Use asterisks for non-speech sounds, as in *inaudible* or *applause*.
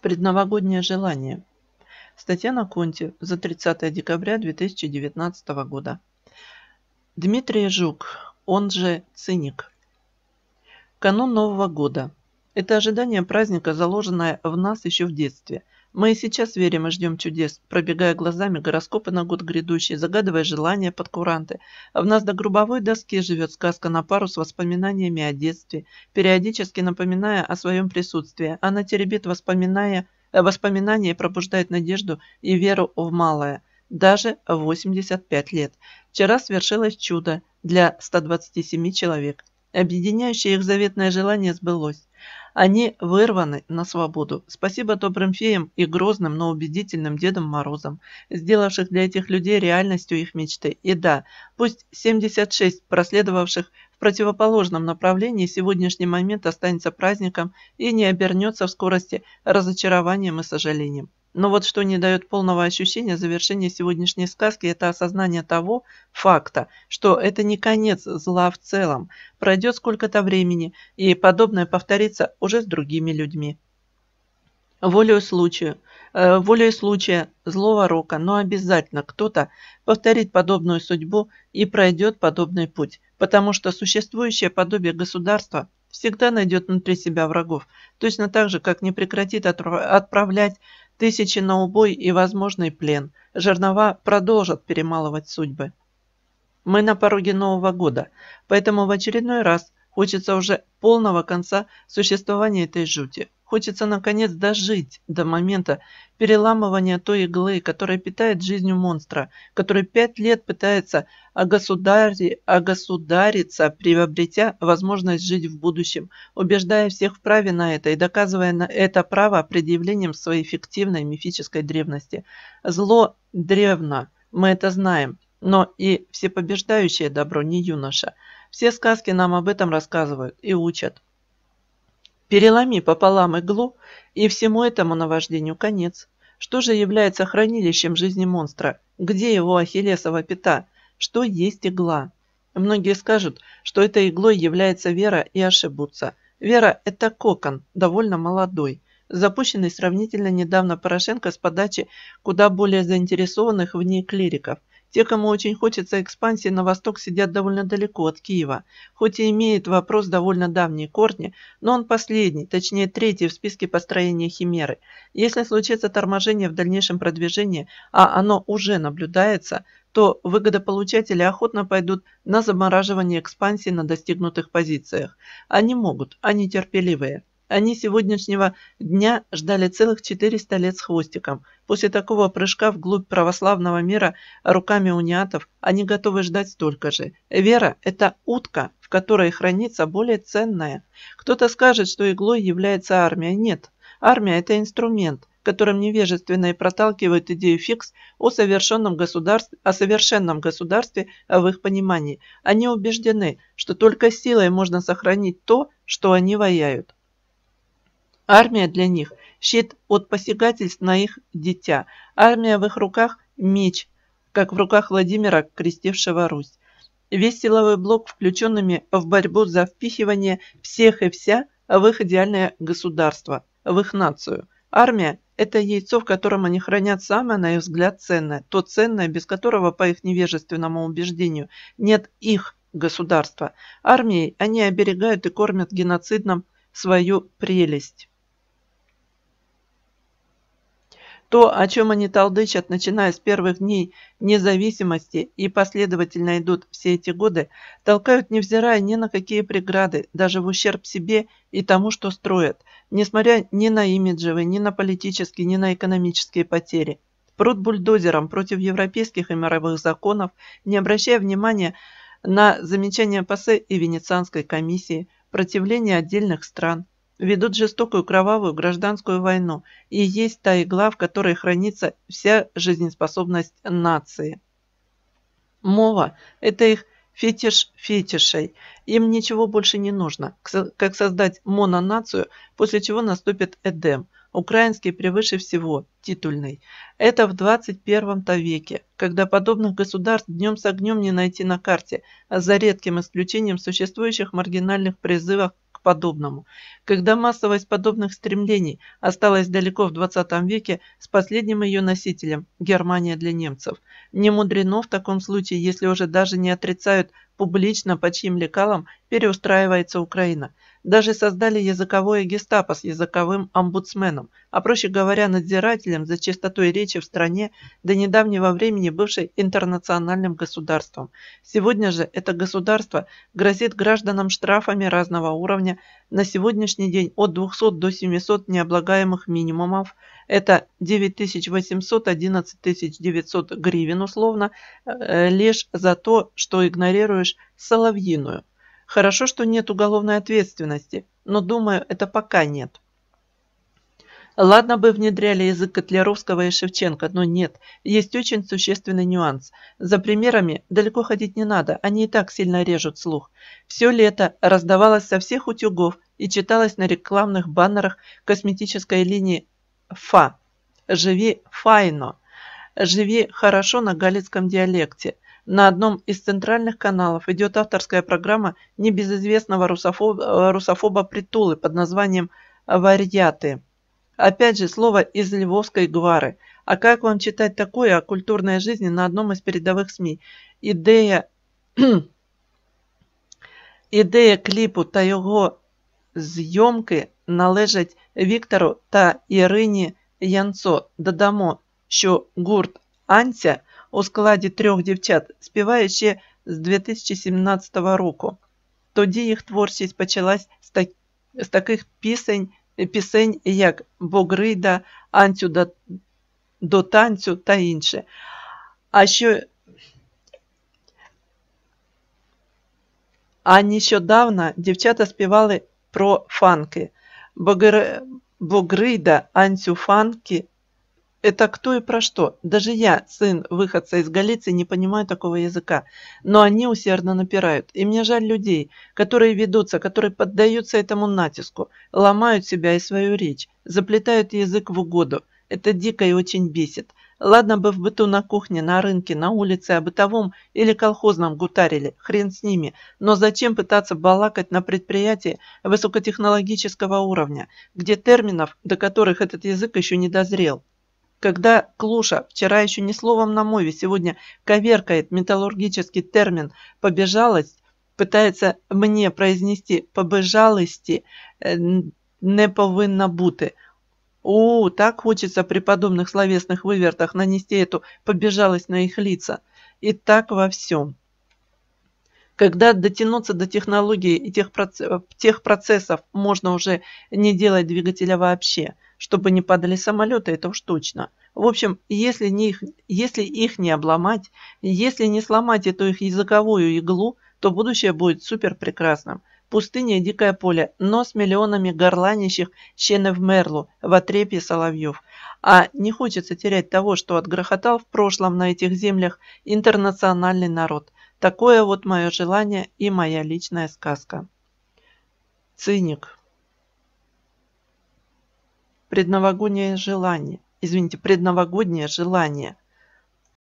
Предновогоднее желание. Статья на конте за 30 декабря 2019 года. Дмитрий Жук, он же Циник. Канун Нового года. Это ожидание праздника, заложенное в нас еще в детстве. Мы и сейчас верим и ждем чудес, пробегая глазами гороскопы на год грядущий, загадывая желания под куранты. В нас до грубовой доски живет сказка на пару с воспоминаниями о детстве, периодически напоминая о своем присутствии. Она теребит воспоминания, э, воспоминания и пробуждает надежду и веру в малое – даже 85 лет. Вчера свершилось чудо для 127 человек. Объединяющее их заветное желание сбылось. Они вырваны на свободу. Спасибо добрым феям и грозным, но убедительным Дедом Морозом, сделавших для этих людей реальностью их мечты. И да, пусть 76 проследовавших в противоположном направлении сегодняшний момент останется праздником и не обернется в скорости разочарованием и сожалением. Но вот что не дает полного ощущения завершения сегодняшней сказки, это осознание того факта, что это не конец зла в целом. Пройдет сколько-то времени, и подобное повторится уже с другими людьми. Волею случая, э, волею случая злого рока, но обязательно кто-то повторит подобную судьбу и пройдет подобный путь, потому что существующее подобие государства всегда найдет внутри себя врагов, точно так же, как не прекратит отправлять Тысячи на убой и возможный плен. Жернова продолжат перемалывать судьбы. Мы на пороге Нового года, поэтому в очередной раз хочется уже полного конца существования этой жути. Хочется, наконец, дожить до момента переламывания той иглы, которая питает жизнью монстра, который пять лет пытается огосудари... огосудариться, приобретя возможность жить в будущем, убеждая всех в праве на это и доказывая на это право предъявлением своей фиктивной мифической древности. Зло древно, мы это знаем, но и всепобеждающее добро не юноша. Все сказки нам об этом рассказывают и учат. Переломи пополам иглу, и всему этому наваждению конец. Что же является хранилищем жизни монстра? Где его ахиллесова пята? Что есть игла? Многие скажут, что этой иглой является вера и ошибутся. Вера – это кокон, довольно молодой, запущенный сравнительно недавно Порошенко с подачи куда более заинтересованных в ней клириков. Те, кому очень хочется экспансии на восток, сидят довольно далеко от Киева. Хоть и имеет вопрос довольно давние корни, но он последний, точнее третий в списке построения Химеры. Если случится торможение в дальнейшем продвижении, а оно уже наблюдается, то выгодополучатели охотно пойдут на замораживание экспансии на достигнутых позициях. Они могут, они терпеливые. Они сегодняшнего дня ждали целых 400 лет с хвостиком. После такого прыжка вглубь православного мира руками униатов они готовы ждать столько же. Вера – это утка, в которой хранится более ценное. Кто-то скажет, что иглой является армия. Нет, армия – это инструмент, которым невежественные проталкивают идею фикс о совершенном, государстве, о совершенном государстве в их понимании. Они убеждены, что только силой можно сохранить то, что они ваяют. Армия для них – щит от посягательств на их дитя. Армия в их руках – меч, как в руках Владимира, крестившего Русь. Весь силовой блок, включенными в борьбу за впихивание всех и вся в их идеальное государство, в их нацию. Армия – это яйцо, в котором они хранят самое, на их взгляд, ценное. То ценное, без которого, по их невежественному убеждению, нет их государства. Армией они оберегают и кормят геноцидом свою прелесть. То, о чем они толдычат, начиная с первых дней независимости и последовательно идут все эти годы, толкают невзирая ни на какие преграды, даже в ущерб себе и тому, что строят, несмотря ни на имиджевые, ни на политические, ни на экономические потери. Прут бульдозером против европейских и мировых законов, не обращая внимания на замечания ПАСЕ и Венецианской комиссии, противление отдельных стран – ведут жестокую кровавую гражданскую войну и есть та игла, в которой хранится вся жизнеспособность нации. Мова – это их фетиш фетишей. Им ничего больше не нужно, как создать мононацию, после чего наступит Эдем. Украинский превыше всего, титульный. Это в 21-то веке, когда подобных государств днем с огнем не найти на карте, за редким исключением существующих маргинальных призывах подобному. Когда массовость подобных стремлений осталась далеко в 20 веке с последним ее носителем – Германия для немцев. Не мудрено в таком случае, если уже даже не отрицают публично, по чьим лекалам переустраивается Украина – даже создали языковое гестапо с языковым омбудсменом, а проще говоря, надзирателем за чистотой речи в стране, до недавнего времени бывшей интернациональным государством. Сегодня же это государство грозит гражданам штрафами разного уровня, на сегодняшний день от 200 до 700 необлагаемых минимумов, это 9800-11900 гривен условно, э, лишь за то, что игнорируешь соловьиную. Хорошо, что нет уголовной ответственности, но, думаю, это пока нет. Ладно бы внедряли язык Котляровского и Шевченко, но нет, есть очень существенный нюанс. За примерами далеко ходить не надо, они и так сильно режут слух. Все лето раздавалось со всех утюгов и читалось на рекламных баннерах косметической линии «Фа». «Живи файно», «Живи хорошо» на галицком диалекте – на одном из центральных каналов идет авторская программа небезызвестного русофоба, русофоба Притулы под названием «Варьяты». Опять же, слово из Львовской Гвары. А как вам читать такое о культурной жизни на одном из передовых СМИ? Идея, *clears throat* Идея клипу та його зйомки належить Віктору та Ірині Янцо. Додамо, що гурт Анця у складі трьох дівчат, співаючи з 2017 року. Тоді їх творчість почалась з, так... з таких пісень, пісень, як Богрида, Анцю до... до танцю та інше. А що А нещодавно дівчата співали про фанки. Богрида, Анцю фанки Это кто и про что. Даже я, сын выходца из Галиции, не понимаю такого языка. Но они усердно напирают. И мне жаль людей, которые ведутся, которые поддаются этому натиску, ломают себя и свою речь, заплетают язык в угоду. Это дико и очень бесит. Ладно бы в быту на кухне, на рынке, на улице, о бытовом или колхозном гутарили, хрен с ними. Но зачем пытаться балакать на предприятии высокотехнологического уровня, где терминов, до которых этот язык еще не дозрел? Когда Клуша, вчера еще ни словом на мове, сегодня коверкает металлургический термин «побежалость», пытается мне произнести «побежалости», э, не повинна бути. О, так хочется при подобных словесных вывертах нанести эту побежалость на их лица. И так во всем. Когда дотянуться до технологии и э, тех, процессов, можно уже не делать двигателя вообще – чтобы не падали самолеты, это уж точно. В общем, если, не их, если их не обломать, если не сломать эту их языковую иглу, то будущее будет супер прекрасным. Пустыня и дикое поле, но с миллионами горланящих щены мерлу, в отрепье соловьев. А не хочется терять того, что отгрохотал в прошлом на этих землях интернациональный народ. Такое вот мое желание и моя личная сказка. Циник предновогоднее желание. Извините, предновогоднее желание –